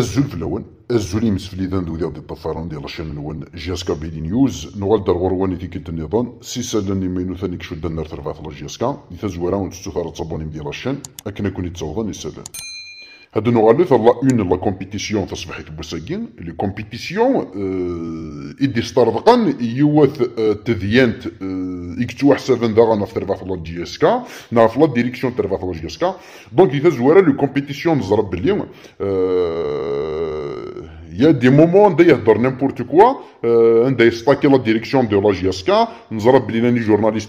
الزول في الاول الزول يمس في ليدان دو ديال الطفران ديال الشام نون جياسكا بيدي نيوز نوال دار غروان يتي كنت النظام سي سالان يمينو ثاني كشو دنا رترفع في الجياسكا يتزورا ونتستو ثارة تصبوني ديال الشام اكن اكون يتصوضن يسالان النوع نغلث الله اون لا كومبيتيسيون تصبحت بوساكين لي كومبيتيسيون يدي euh, استردقن يوث euh, تذيانت يكتو euh, حسابا داغنا في تربا في جي اس كا نا في ديريكسيون تربا في جي اس كا دونك يتزوار لو كومبيتيسيون نزرب بلي يا دي مومون des moments où on عنده يستاكي لا ديريكسيون دو direction de la JSK, nous جورناليست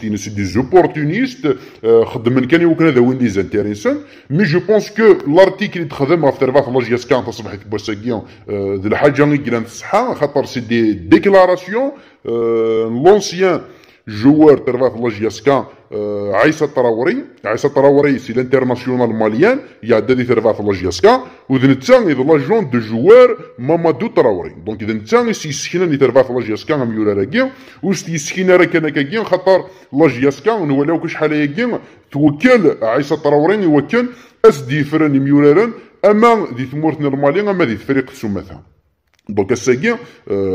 les journalistes, c'est des opportunistes, euh, خدمن كان يمكن هذا وين ديزانتيريسون مي جو بونس كو لارتيكل اللي تخدم غاف ترباح لا جيسكا تصبح كبوساكيون ذي الحاجه اللي كلان تصحى خاطر سي دي ديكلاراسيون لونسيان جوار ترفع ترفاف لاجياسكا آه، عيسى التراوري عيسى التراوري سي لانترناسيونال ماليان يعد دي ترفاف لاجياسكا وذن تسان اي ذا لاجون دو جوار مامادو التراوري دونك اذا تسان سي سخينا ني ترفاف لاجياسكا ميورا راكي وست يسخينا راك انا كاكي خاطر لاجياسكا ونولاو كش حالا ياكي توكل عيسى التراوري يوكل اس ديفرن ميورا اما دي تمورتنا الماليان اما دي فريق سوماثا دونك الساقي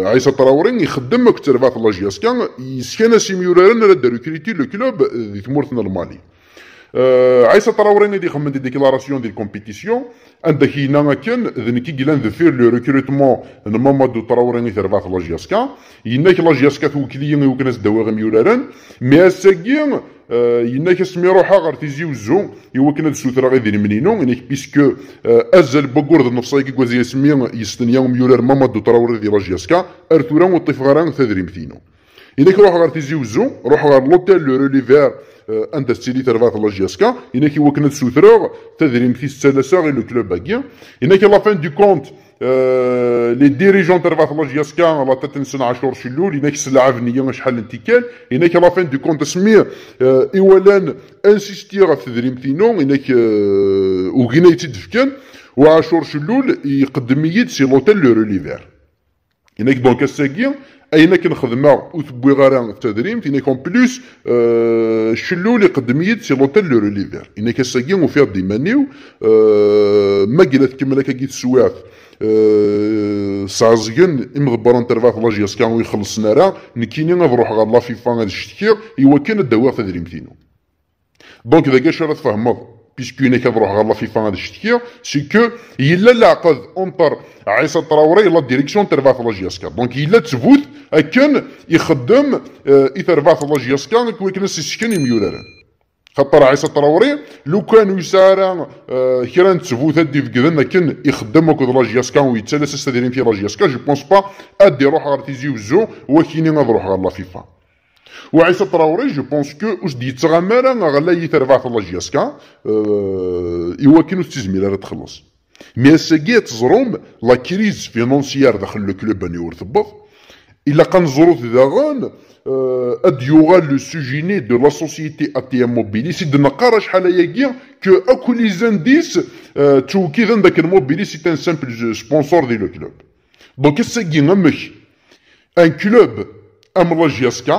عيسى طراوري يخدم اكثر في لاجياس كان يسكن اسيم يورارن راه ريكريتي لو كلوب في تمورتنا المالي عيسى طراوري اللي خمم دي ديكلاراسيون ديال كومبيتيسيون هي هنا كان ذن كي قلان فير لو ريكروتمون ان ماما دو طراوري اللي تربا في لاجياسكا يناك لاجياسكا توكليين وكناس دواغم يورارن مي الساقي يناك اسمي روحا غير تيزي وزو كنا السوترا غير ذي منينو انك بيسكو ازل بقور ذا نفسي كي كوزي اسمي يستن يوم يولر ماما دو تراور ذي راجيسكا ارتورا وطيف غران مثينو انك روحا غير تيزي وزو روحا غير لوتيل لو روليفير انت تسيلي ترفات الله جيسكا انك يوكنا السوترا تدريمتي ستلاسا غير لو كلوب باكيا انك لا فان دو كونت لي ديريجون تاع رفاث يسكا لا تاع تنسن شلو شلول هناك السلعه نيا شحال انتكال هناك لا فين دو كونت سمي اولا في دريم تينو هناك وكينا دفكان وعاشور شلول يقدم يد سي لوتيل لو روليفير هناك دونك الساكي اين كنخدمها وتبوي غير التدريم هناك اون بلوس أه لي يقدم يد سي لوتيل لو روليفير هناك الساكي وفير ديمانيو أه ما قلت كملك كيت سواف سعزيان امغبران ترفع لاجياس كانوا ويخلص نارا نكيني غاد نروح في لافيفا غاد شتكيغ ايوا كان الدواء تدريمتينو دونك اذا كاش راه تفهمض بيسكو انك انا كنروح في لافيفا غاد شتكيغ سكو يلا العقد اونتر عيسى تراوري لا ديريكسيون ترفع لاجياسكا دونك الا تثبت اكن يخدم اي ترفع لاجياسكا كويكنس يسكن يميولاران خاطر عيسى الطراوري لو كان يسارع آه، كيران تسفوت هادي في كذا لكن يخدم وكذا لاجياسكا ويتسالس استديرين في لاجياسكا جو بونس با ادي روح غير تيزي وزو وكيني روح غير لا فيفا وعيسى الطراوري جو بونس كو واش ديتغمر غلا يترفع في لاجياسكا يواكن آه، تيزمير راه تخلص مي ساكي زروم لا كريز فينونسيير داخل لو كلوب اني ورثبو Ilaq ad neẓṛu daɣen ad d-yuɣal le sujinet de la société ATM Mobilis i d-neqqar acḥal ayagi que akk lizandis ttwekkiden dakken Mobilis est un simple sponsor di le club. Donc ass-agi amek un club am Lajiaska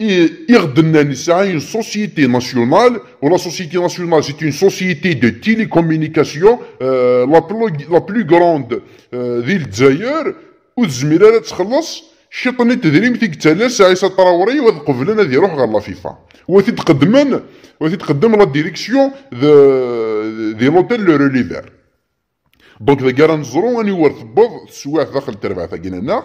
Irdenan c'est une société nationale, ou la société nationale, c'est une société de télécommunications euh, la, plus, la plus grande euh, d'île d'ailleurs, ou Zmira Tskhalas, شطني تدريم في تالاس عيسى الطراوري وذ قبل ذي روح غير فيفا وذي تقدمن وذي تقدم لا ديريكسيون دي لوتيل لو روليفير دونك ذا كارا نزرو اني ورث بوض السواح داخل التربعه تاعنا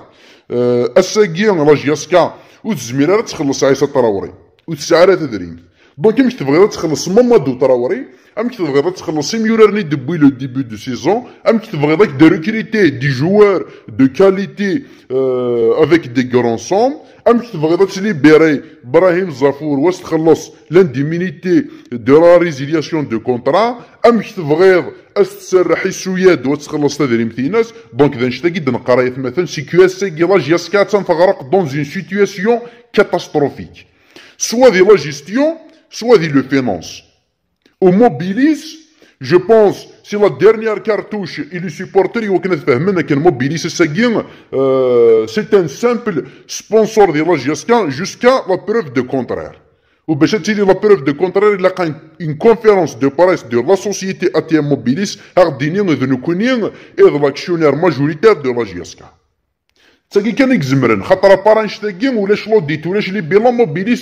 اساكي آه، لا جياسكا وتزمير تخلص عيسى الطراوري وتسعى تدريم دونك امك تبغيض تخلص دو تراوري امك تبغيض تخلص ميولارني دوبوي لو ديبي دو سيزون امك تبغيضك دي ريكريتي دي جوار دو كاليتي افيك دي كرون سوم امك تبغيض تليبيري ابراهيم زافور واش تخلص لانديمينيتي دو لا ريزيلياسيون دو كونترا امك تبغيض اس تسرح السوياد وتخلص تدريمتي ناس دونك اذا شتا قد نقرا مثلا سي كيو اس سي لاجياسكا تنفغرق دون اون سيتياسيون كاتاستروفيك سوا دي لا soit il le finance. Au mobilis, je pense, si la dernière cartouche, il supporter, euh, c'est un simple sponsor de la jusqu'à la preuve de contraire. Ou bien, c'est la preuve de contraire, il a une conférence de presse de la société ATM Mobilis, Ardinien et de et de l'actionnaire majoritaire de la GSK. exemple. Il y a y a un Mobilis,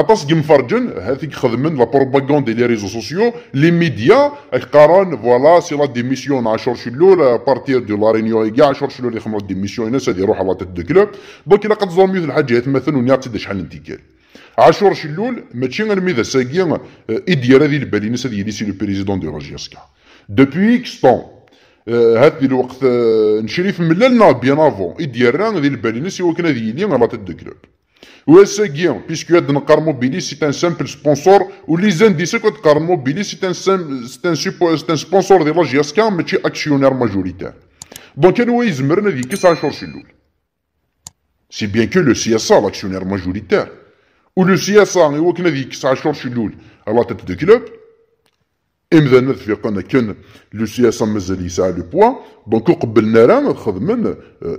اطاس مفرجن هذيك خدمن لا بروباغوند لي ريزو سوسيو لي ميديا قارن فوالا سي لا ديميسيون عاشور شلول بارتير دو لا رينيو كاع عاشور شلول اللي خمر ديميسيون الناس هذه روح على تيت دو كلوب دوك الا قد زوميو الحاجه يتمثل ونيا تسد شحال نديكال عاشور شلول ماشي غير ميدا ساكي يدير هذه البالينس هذه سي لو بريزيدون دو روجيسكا دوبوي اكس طون هاد الوقت نشري في ملالنا بيان افون البالي الناس البالينس يوكن هذه يلي غلطت دو كلوب واساكيا بيسكو هاد نقار موبيلي سي ان سامبل سبونسور ولي زانديس كو نقارموبيلي سي ان سي ان سي ان سبونسور ديال لاجي جي اس كا ماشي اكسيونير ماجوريتير دونك انا يزمرنا ذيك الساعه شهور شلول سي بيان كو لو سي اس ا لاكسيونير ماجوريتير لو سي اس ا يوكنا ذيك الساعه شهور شلول على تات دو كلوب إذا إمذان نثفيقنا كان لو سياسة مازال يسعى لو بوا دونك قبلنا راه نخدم اون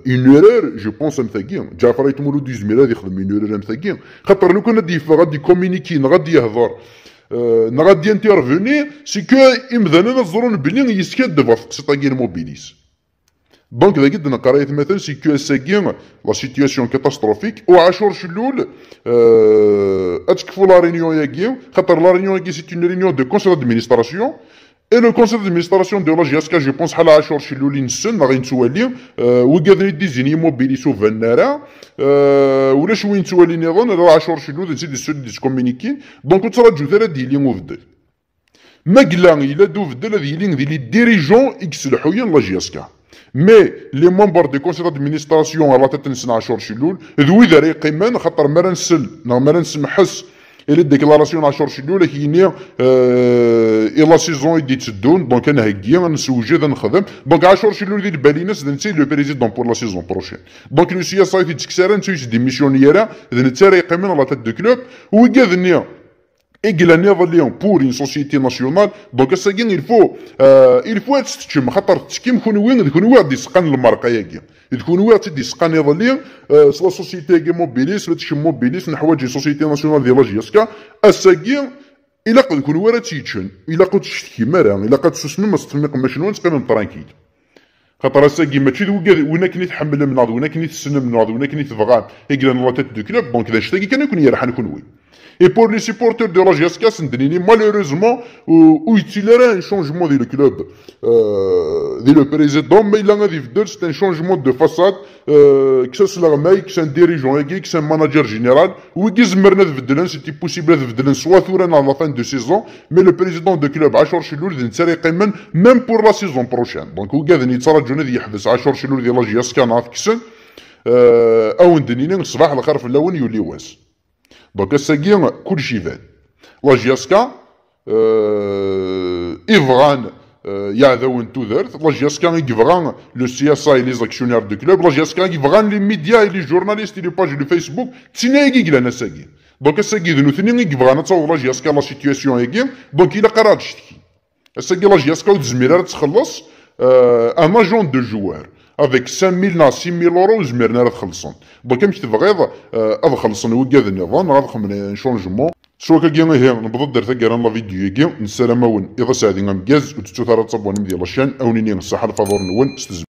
ايرور جو بونس ام ثاقيا جعفر يتمولد يزمير هذا يخدم اون ايرور ام ثاقيا خاطر لو كان غادي غادي كومينيكي غادي يهضر آه، غادي انترفوني سي كو إمذاننا نظرون بلي يسكاد دفا في قسطاكي الموبيليس دونك اذا قدنا قرايه مثلا سي كو اس لا سيتياسيون كاتاستروفيك وعاشور شلول اتكفو لا رينيون يا ياكي خاطر لا رينيون ياكي سي اون رينيون دو كونسيل ادمينستراسيون اي لو كونسيل دادمينستراسيون دو لاجي اسكا جو بونس حال عاشور شلول نسن غادي نتوالي وقادرين ديزيني موبيليسو فنارا ولا شوي نتوالي نظن راه عاشور شلول نسيت سود ديس كومينيكين دونك تراجو ثلاث ديلي موفدل ما قلا الا دوفدل هذه يلين ديال ديريجون اكس الحويه لا اسكا مي لي مومبر دي كونسي دادمينستراسيون على تاتا نسنا عشر شلول ذوي ذا يقيمان خاطر ما نسل ما نسمحس الى ديكلاراسيون عشر شلول كيني الا سيزون يدي تسدون دونك انا هكيا نسوجد نخدم دونك عشر شلول ديال بالينس نسي لو بريزيدون بور لا سيزون بروشين دونك لو سياسه تكسر نسوي ديميسيونيرا نتا يقيمان على تاتا دو كلوب ويكاد نيا ايجلانيا فاليون بور ان سوسيتي ناسيونال دونك ساكي الفو آه الفو تستشم خاطر تشكيم كونوين ذكونوا غادي يسقان الماركه ياكي ذكونوا غادي يسقان يظلي آه سلا سوسيتي كي موبيليس ولا تشم موبيليس نحوايج سوسيتي ناسيونال ديال لاجياسكا اساكي الا قد كون ورا تيتشن الا قد تشتكي مرا الا قد تسوسن ما تستمق ما شنو تقيم ترانكيل خاطر الساقي ماشي ذو وين كني تحمل من ناض وين كني تسنى من ناض وين كني تفغان ايكلان روتات دو كلاب دونك اذا شتاقي كان يكون يرحن وين Et pour les supporters de la GSK Sendrine, malheureusement, où il y a un changement du club, euh, le président, mais il a un c'est un changement de façade, euh, que ce soit l'armée, que c'est un dirigeant, que c'est un manager général, ou que c'est un c'était possible de soit à la fin de saison, mais le président de club, Achor Chiloul, il ne même pour la saison prochaine. Donc, il y a un تصرجون ذي يحبس 10 شهور ديال لا جي اس كان عارف كسن او ندنيني صباح الخرف الاول يولي واس دونك Donc, c'est kurshi ven. Lajyaska, uh, Ivran, يعذون تودرت لاجياس لاجياسكا يبغان لو سي اس اي لي زاكسيونير دو كلوب لاجياسكا كان يبغان لي ميديا لي جورناليست لي باج دو فيسبوك تسينايكي كلا ساكي دونك ساكي ذنو ثنين يبغان تصور لاجياس لا سيتياسيون هيكي دونك الا قرات تشتكي ساكي لاجياس كان تزمير تخلص ان اجون دو جوار افيك 5000 نا 6000 اورو زمرنا راه خلصن دوك كمش تبغيض اه خلصن وكاد النظام راه خمن نشونجمون سوا كاكي هي نبض درت كاران لا فيديو كي نسلام ون اذا ساعدين مكاز وتتو ثلاث صبوان ديال الشان او نينين نصح الفضور نون